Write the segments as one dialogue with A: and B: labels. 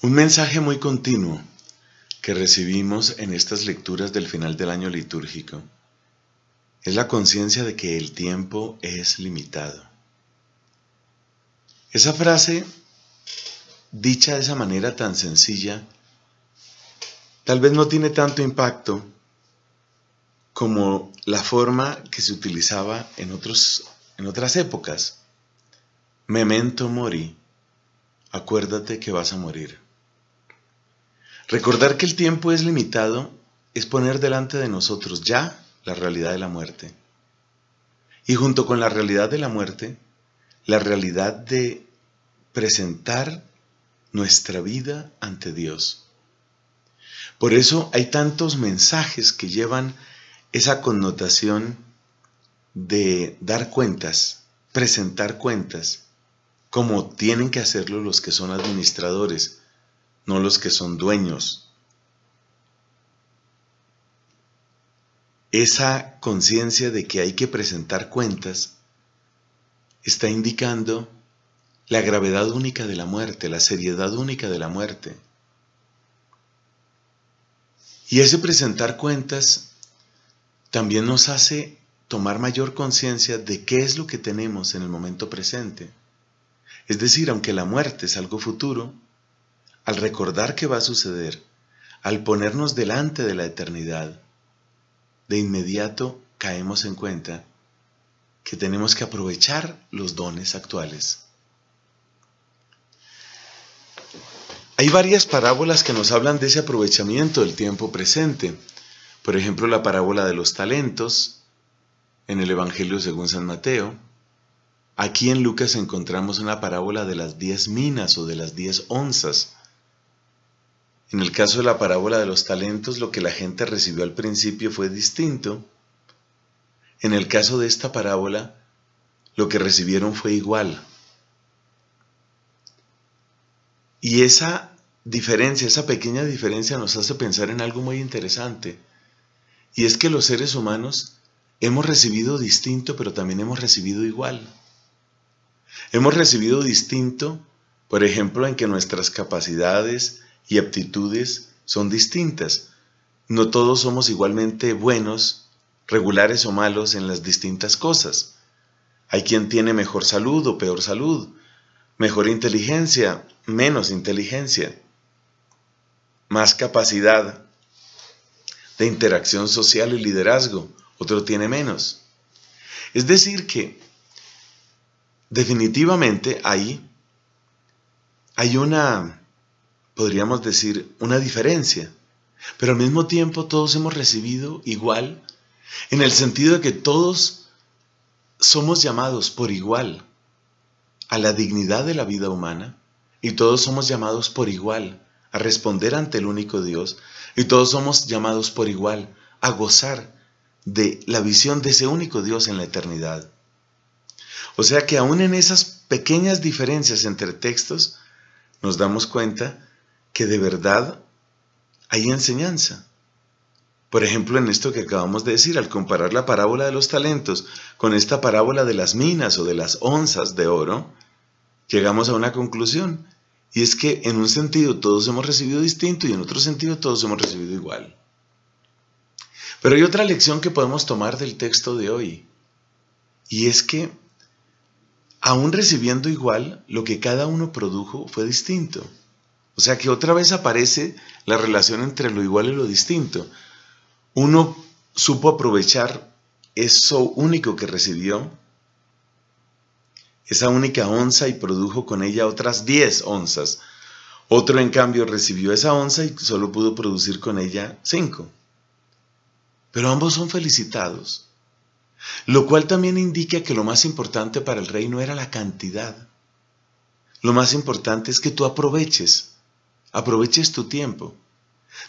A: Un mensaje muy continuo que recibimos en estas lecturas del final del año litúrgico es la conciencia de que el tiempo es limitado. Esa frase, dicha de esa manera tan sencilla, tal vez no tiene tanto impacto como la forma que se utilizaba en, otros, en otras épocas. Memento mori, acuérdate que vas a morir. Recordar que el tiempo es limitado es poner delante de nosotros ya la realidad de la muerte. Y junto con la realidad de la muerte, la realidad de presentar nuestra vida ante Dios. Por eso hay tantos mensajes que llevan esa connotación de dar cuentas, presentar cuentas, como tienen que hacerlo los que son administradores, no los que son dueños. Esa conciencia de que hay que presentar cuentas está indicando la gravedad única de la muerte, la seriedad única de la muerte. Y ese presentar cuentas también nos hace tomar mayor conciencia de qué es lo que tenemos en el momento presente. Es decir, aunque la muerte es algo futuro, al recordar qué va a suceder, al ponernos delante de la eternidad, de inmediato caemos en cuenta que tenemos que aprovechar los dones actuales. Hay varias parábolas que nos hablan de ese aprovechamiento del tiempo presente. Por ejemplo, la parábola de los talentos en el Evangelio según San Mateo. Aquí en Lucas encontramos una parábola de las diez minas o de las diez onzas. En el caso de la parábola de los talentos, lo que la gente recibió al principio fue distinto. En el caso de esta parábola, lo que recibieron fue igual. Y esa diferencia, esa pequeña diferencia nos hace pensar en algo muy interesante. Y es que los seres humanos hemos recibido distinto, pero también hemos recibido igual. Hemos recibido distinto, por ejemplo, en que nuestras capacidades, y aptitudes son distintas. No todos somos igualmente buenos, regulares o malos en las distintas cosas. Hay quien tiene mejor salud o peor salud, mejor inteligencia, menos inteligencia, más capacidad de interacción social y liderazgo, otro tiene menos. Es decir que definitivamente ahí hay una podríamos decir, una diferencia. Pero al mismo tiempo todos hemos recibido igual, en el sentido de que todos somos llamados por igual a la dignidad de la vida humana y todos somos llamados por igual a responder ante el único Dios y todos somos llamados por igual a gozar de la visión de ese único Dios en la eternidad. O sea que aún en esas pequeñas diferencias entre textos nos damos cuenta que de verdad hay enseñanza. Por ejemplo, en esto que acabamos de decir, al comparar la parábola de los talentos con esta parábola de las minas o de las onzas de oro, llegamos a una conclusión. Y es que en un sentido todos hemos recibido distinto y en otro sentido todos hemos recibido igual. Pero hay otra lección que podemos tomar del texto de hoy. Y es que, aún recibiendo igual, lo que cada uno produjo fue distinto. O sea que otra vez aparece la relación entre lo igual y lo distinto. Uno supo aprovechar eso único que recibió, esa única onza y produjo con ella otras 10 onzas. Otro en cambio recibió esa onza y solo pudo producir con ella 5. Pero ambos son felicitados. Lo cual también indica que lo más importante para el rey no era la cantidad. Lo más importante es que tú aproveches Aproveches tu tiempo.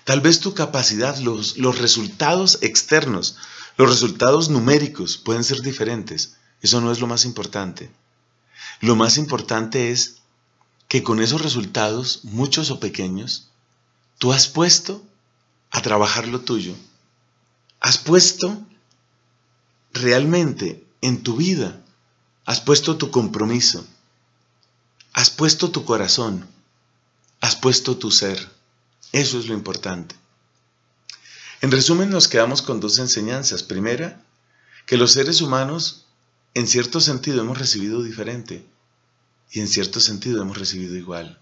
A: Tal vez tu capacidad, los, los resultados externos, los resultados numéricos pueden ser diferentes. Eso no es lo más importante. Lo más importante es que con esos resultados, muchos o pequeños, tú has puesto a trabajar lo tuyo. Has puesto realmente en tu vida, has puesto tu compromiso, has puesto tu corazón, Has puesto tu ser. Eso es lo importante. En resumen, nos quedamos con dos enseñanzas. Primera, que los seres humanos, en cierto sentido, hemos recibido diferente y en cierto sentido hemos recibido igual.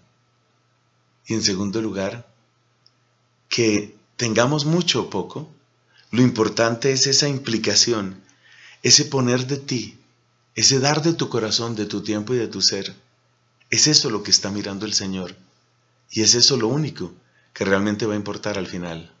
A: Y en segundo lugar, que tengamos mucho o poco, lo importante es esa implicación, ese poner de ti, ese dar de tu corazón, de tu tiempo y de tu ser. Es eso lo que está mirando el Señor. Y es eso lo único que realmente va a importar al final.